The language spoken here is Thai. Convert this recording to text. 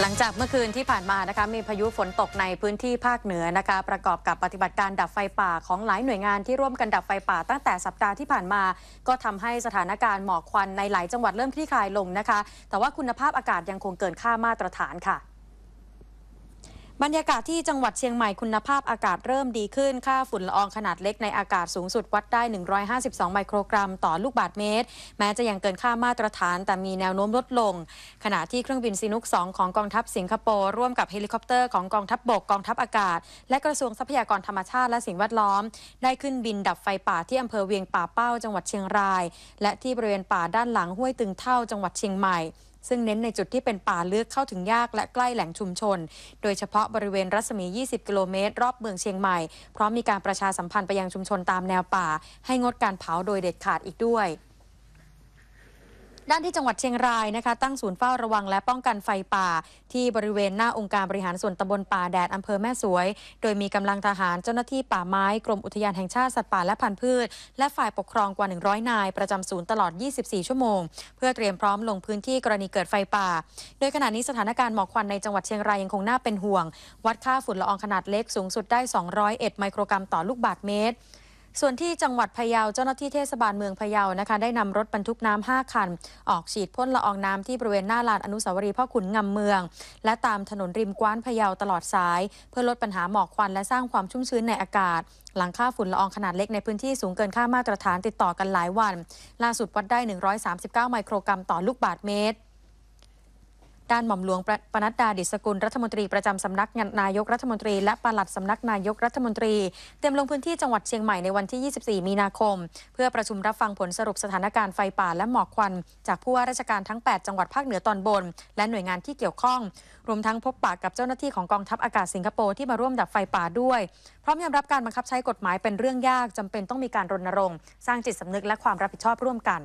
หลังจากเมื่อคืนที่ผ่านมานะคะมีพายุฝนตกในพื้นที่ภาคเหนือนะคะประกอบกับปฏิบัติการดับไฟป่าของหลายหน่วยงานที่ร่วมกันดับไฟป่าตั้งแต่สัปดาห์ที่ผ่านมา ก็ทำให้สถานการณ์หมอกควันในหลายจังหวัดเริ่มคลี่คลายลงนะคะ แต่ว่าคุณภาพอากาศยังคงเกิน ค่ามาตรฐานค่ะบรรยากาศที่จังหวัดเชียงใหม่คุณภาพอากาศเริ่มดีขึ้น ค่าฝุ่นละอองขนาดเล็กในอากาศสูงสุดวัดได้ 152 ไมโครกรัมต่อลูกบาศก์เมตร แม้จะยังเกินค่ามาตรฐาน แต่มีแนวโน้มลดลงขณะที่เครื่องบินซีนุก 2 ของกองทัพสิงคโปร์ร่วมกับเฮลิคอปเตอร์ของกองทัพบบกกองทัพอากาศ และกระทรวงทรัพยากรธรรมชาติและสิ่งแวดล้อม ได้ขึ้นบินดับไฟป่าที่อำเภอเวียงป่าเป้าจังหวัดเชียงราย และที่บริเวณป่าด้านหลังห้วยตึงเท่า จังหวัดเชียงใหม่ซึ่งเน้นในจุดที่เป็นป่าลึกเข้าถึงยากและใกล้แหล่งชุมชน โดยเฉพาะบริเวณรัศมี 20 กิโลเมตร รอบเมืองเชียงใหม่พร้อมมีการประชาสัมพันธ์ไปยังชุมชนตามแนวป่า ให้งดการเผาโดยเด็ดขาดอีกด้วยด้านที่จังหวัดเชียงรายนะคะตั้งศูนย์เฝ้าระวังและป้องกันไฟป่า ที่บริเวณหน้าองค์การบริหารส่วนตำบลป่าแดดอำเภอแม่สวย โดยมีกำลังทหารเจ้าหน้าที่ป่าไม้กรมอุทยานแห่งชาติ สัตว์ป่าและพันธุ์พืชและฝ่ายปกครองกว่า 100 นาย ประจำศูนย์ตลอด 24 ชั่วโมง เพื่อเตรียมพร้อมลงพื้นที่กรณีเกิดไฟป่า โดยขณะนี้สถานการณ์หมอกควันในจังหวัดเชียงรายยังคงน่าเป็นห่วง วัดค่าฝุ่นละอองขนาดเล็กสูงสุดได้ 201 ไมโครกรัมต่อลูกบาศก์เมตรส่วนที่จังหวัดพะเยาเจ้าหน้าที่เทศบาลเมืองพะเยานะคะได้นำรถบรรทุกน้ำ 5คัน ออกฉีดพ่นละอองน้ำที่บริเวณหน้าลานอนุสาวรีย์พ่อขุนงำเมือง และตามถนนริมกว้านพะเยาตลอดสาย เพื่อลดปัญหาหมอกควันและสร้างความชุ่มชื้นในอากาศ หลังค่าฝุ่นละอองขนาดเล็กในพื้นที่สูงเกินค่ามาตรฐานติดต่อกันหลายวัน ล่าสุดวัดได้ 139 ไมโครกรัมต่อลูกบาศก์เมตรด้านหม่อมหลวงปปนัดดา ดิศกุลรัฐมนตรีประจำสำนัก นายกรัฐมนตรีและปลัดสำนักนายกรัฐมนตรี เตรียมลงพื้นที่จังหวัดเชียงใหม่ ในวันที่ 24 มีนาคม เพื่อประชุมรับฟังผลสรุปสถานการณ์ไฟป่าและหมอกควัน จากผู้ว่าราชการทั้ง 8 จังหวัดภาคเหนือตอนบน และหน่วยงานที่เกี่ยวข้องรวมทั้งพบปะกับเจ้าหน้าที่ของกองทัพอากาศสิงคโปร์ที่มาร่วมดับไฟป่าด้วยพร้อมยอมรับการบังคับใช้กฎหมายเป็นเรื่องยากจำเป็นต้องมีการรณรงค์สร้างจิตสำนึกและความรับผิดชอบร่วมกัน